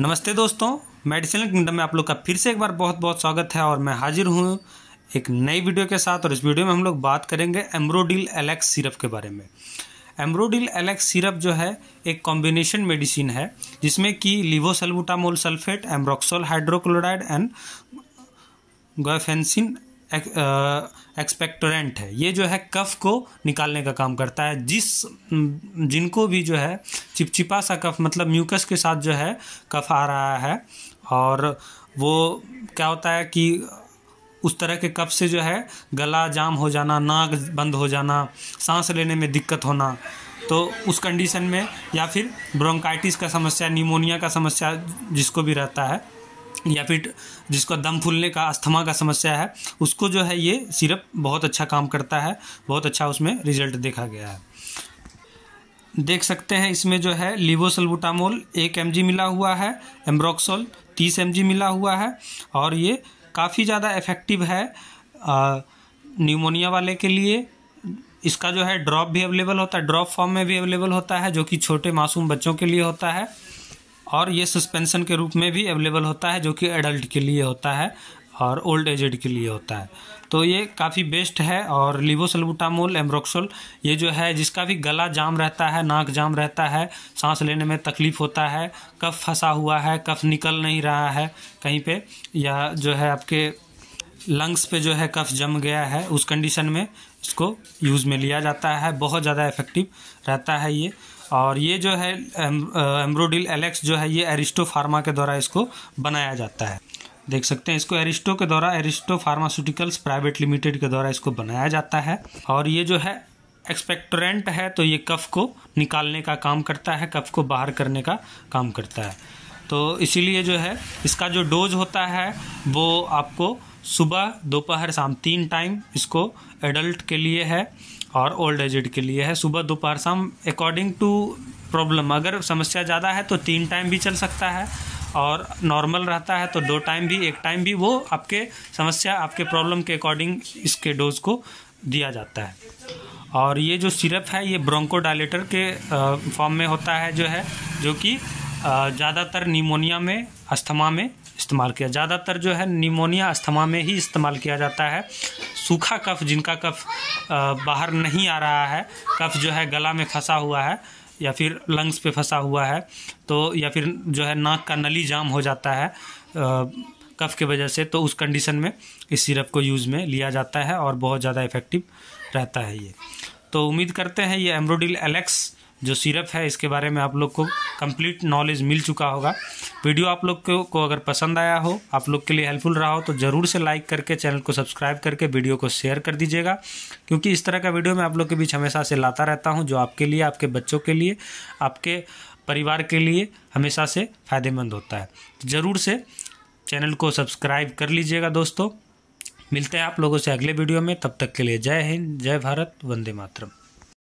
नमस्ते दोस्तों medicinal kingdom में आप लोग का फिर से एक बार बहुत बहुत स्वागत है और मैं हाजिर हूँ एक नई वीडियो के साथ और इस वीडियो में हम लोग बात करेंगे एम्ब्रोडिल एलेक्स सिरप के बारे में एम्ब्रोडिल एलेक्स सिरप जो है एक कॉम्बिनेशन मेडिसिन है जिसमें कि levosalbutamol sulphate ambroxol hydrochloride and guaifenesin expectorant है ये जो है कफ को निकालने का काम करता है जिस जिनको भी जो है चिपचिपा सा कफ मतलब म्यूकस के साथ जो है कफ आ रहा है और वो क्या होता है कि उस तरह के कफ से जो है गला जाम हो जाना नाक बंद हो जाना सांस लेने में दिक्कत होना तो उस कंडीशन में या फिर ब्रोंकाइटिस का समस्या निमोनिया का समस्या जिसको भी रहता है या फिर जिसको दम फूलने का अस्थमा का समस्या है उसको जो है ये सिरप बहुत अच्छा काम करता है बहुत अच्छा उसमें रिजल्ट देखा गया है देख सकते हैं इसमें जो है लिवोसल्बुटामोल एक एम मिला हुआ है एम्ब्रोक्सोल तीस एम मिला हुआ है और ये काफ़ी ज़्यादा इफ़ेक्टिव है न्यूमोनिया वाले के लिए इसका जो है ड्रॉप भी अवेलेबल होता है ड्रॉप फॉर्म में भी अवेलेबल होता है जो कि छोटे मासूम बच्चों के लिए होता है और ये सस्पेंसन के रूप में भी अवेलेबल होता है जो कि एडल्ट के लिए होता है और ओल्ड एजड के लिए होता है तो ये काफ़ी बेस्ट है और लिबोसलबुटामोल एमरोक्सोल ये जो है जिसका भी गला जाम रहता है नाक जाम रहता है सांस लेने में तकलीफ़ होता है कफ फंसा हुआ है कफ निकल नहीं रहा है कहीं पे या जो है आपके लंग्स पे जो है कफ जम गया है उस कंडीशन में इसको यूज़ में लिया जाता है बहुत ज़्यादा इफेक्टिव रहता है ये और ये जो है एम्ब्रोडिल एलेक्स जो है ये एरिस्टो फार्मा के द्वारा इसको बनाया जाता है देख सकते हैं इसको एरिस्टो के द्वारा एरिस्टो फार्मास्यूटिकल्स प्राइवेट लिमिटेड के द्वारा इसको बनाया जाता है और ये जो है एक्सपेक्टोरेंट है तो ये कफ को निकालने का काम करता है कफ को बाहर करने का काम करता है तो इसीलिए जो है इसका जो डोज होता है वो आपको सुबह दोपहर शाम तीन टाइम इसको एडल्ट के लिए है और ओल्ड एज के लिए है सुबह दोपहर शाम अकॉर्डिंग टू प्रॉब्लम अगर समस्या ज़्यादा है तो तीन टाइम भी चल सकता है और नॉर्मल रहता है तो दो टाइम भी एक टाइम भी वो आपके समस्या आपके प्रॉब्लम के अकॉर्डिंग इसके डोज को दिया जाता है और ये जो सिरप है ये ब्रोंकोडाइलेटर के फॉर्म में होता है जो है जो कि ज़्यादातर निमोनिया में अस्थमा में इस्तेमाल किया ज़्यादातर जो है निमोनिया अस्थमा में ही इस्तेमाल किया जाता है सूखा कफ जिनका कफ बाहर नहीं आ रहा है कफ जो है गला में फंसा हुआ है या फिर लंग्स पे फंसा हुआ है तो या फिर जो है नाक का नली जाम हो जाता है कफ के वजह से तो उस कंडीशन में इस सिरप को यूज़ में लिया जाता है और बहुत ज़्यादा इफ़ेक्टिव रहता है ये तो उम्मीद करते हैं ये एम्ब्रोडिल एलेक्स जो सिरप है इसके बारे में आप लोग को कंप्लीट नॉलेज मिल चुका होगा वीडियो आप लोग को, को अगर पसंद आया हो आप लोग के लिए हेल्पफुल रहा हो तो ज़रूर से लाइक करके चैनल को सब्सक्राइब करके वीडियो को शेयर कर दीजिएगा क्योंकि इस तरह का वीडियो मैं आप लोग के बीच हमेशा से लाता रहता हूँ जो आपके लिए आपके बच्चों के लिए आपके परिवार के लिए हमेशा से फ़ायदेमंद होता है तो ज़रूर से चैनल को सब्सक्राइब कर लीजिएगा दोस्तों मिलते हैं आप लोगों से अगले वीडियो में तब तक के लिए जय हिंद जय भारत वंदे मातरम